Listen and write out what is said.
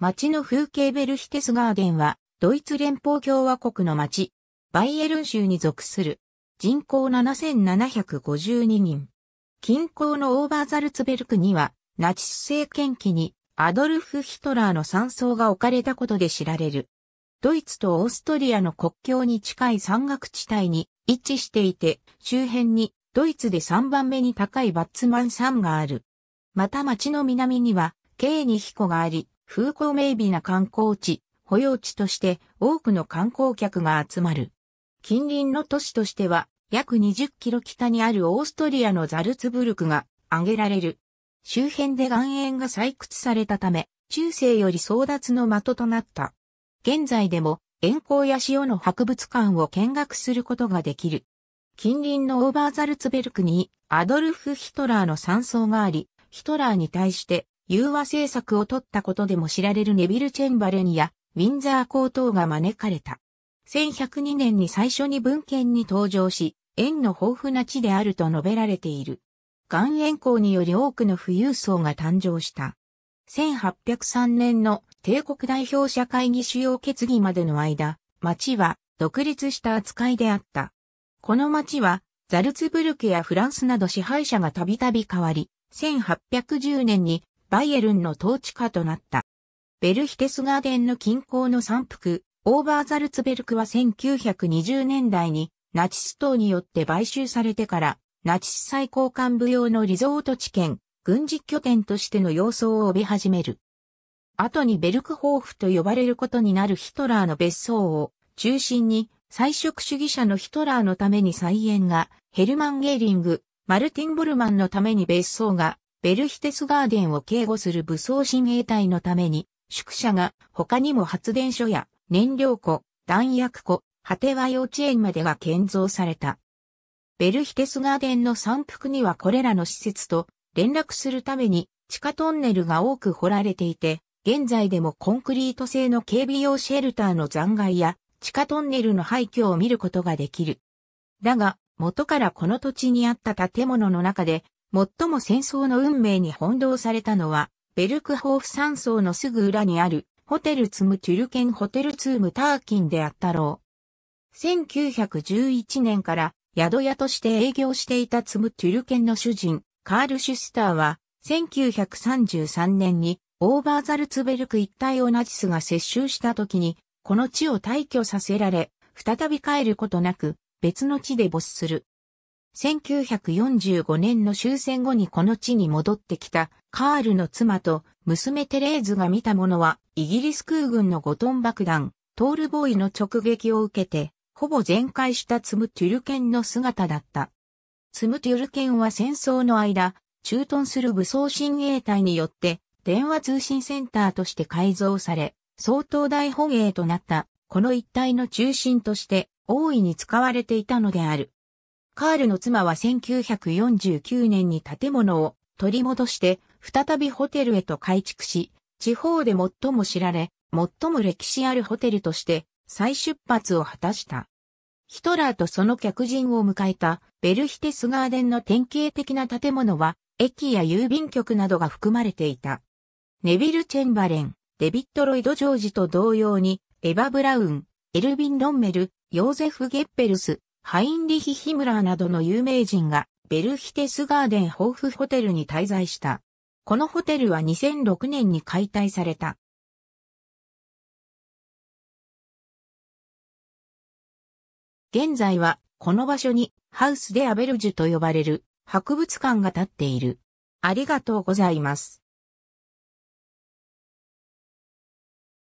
町の風景ベルヒテスガーデンは、ドイツ連邦共和国の町、バイエルン州に属する、人口7752人。近郊のオーバーザルツベルクには、ナチス政権期にアドルフ・ヒトラーの山荘が置かれたことで知られる。ドイツとオーストリアの国境に近い山岳地帯に位置していて、周辺にドイツで3番目に高いバッツマン山がある。また町の南には、ケーニヒコがあり、風光明媚な観光地、保養地として多くの観光客が集まる。近隣の都市としては、約20キロ北にあるオーストリアのザルツブルクが挙げられる。周辺で岩塩が採掘されたため、中世より争奪の的となった。現在でも塩鉱や塩の博物館を見学することができる。近隣のオーバーザルツベルクにアドルフ・ヒトラーの山荘があり、ヒトラーに対して融和政策を取ったことでも知られるネビル・チェンバレンやウィンザー皇等が招かれた。1102年に最初に文献に登場し、縁の豊富な地であると述べられている。岩塩港により多くの富裕層が誕生した。1803年の帝国代表者会議主要決議までの間、町は独立した扱いであった。この町はザルツブルクやフランスなど支配者がたびたび変わり、1810年にバイエルンの統治下となった。ベルヒテスガーデンの近郊の山腹、オーバーザルツベルクは1920年代にナチス党によって買収されてから、ナチス最高幹部用のリゾート地権、軍事拠点としての様相を帯び始める。後にベルクホーフと呼ばれることになるヒトラーの別荘を中心に、菜食主義者のヒトラーのために菜園が、ヘルマン・ゲーリング、マルティン・ボルマンのために別荘が、ベルヒテスガーデンを警護する武装親衛隊のために、宿舎が他にも発電所や燃料庫、弾薬庫、果ては幼稚園までが建造された。ベルヒテスガーデンの山腹にはこれらの施設と連絡するために地下トンネルが多く掘られていて、現在でもコンクリート製の警備用シェルターの残骸や地下トンネルの廃墟を見ることができる。だが、元からこの土地にあった建物の中で最も戦争の運命に翻弄されたのは、ベルクホーフ山荘のすぐ裏にある、ホテルツムトュルケンホテルツームターキンであったろう。1911年から宿屋として営業していたツムトュルケンの主人、カール・シュスターは、1933年にオーバーザルツベルク一帯をナチスが接収した時に、この地を退去させられ、再び帰ることなく、別の地で没する。1945年の終戦後にこの地に戻ってきたカールの妻と娘テレーズが見たものはイギリス空軍の5トン爆弾、トールボーイの直撃を受けて、ほぼ全壊したツムトゥルケンの姿だった。ツムトゥルケンは戦争の間、駐屯する武装親衛隊によって電話通信センターとして改造され、相当大捕鯨となった、この一帯の中心として大いに使われていたのである。カールの妻は1949年に建物を取り戻して、再びホテルへと改築し、地方で最も知られ、最も歴史あるホテルとして再出発を果たした。ヒトラーとその客人を迎えたベルヒテスガーデンの典型的な建物は駅や郵便局などが含まれていた。ネビル・チェンバレン、デビット・ロイド・ジョージと同様にエヴァ・ブラウン、エルビン・ロンメル、ヨーゼフ・ゲッペルス、ハインリヒ・ヒムラーなどの有名人がベルヒテスガーデンホーフホテルに滞在した。このホテルは2006年に解体された。現在はこの場所にハウス・デ・アベルジュと呼ばれる博物館が建っている。ありがとうございます。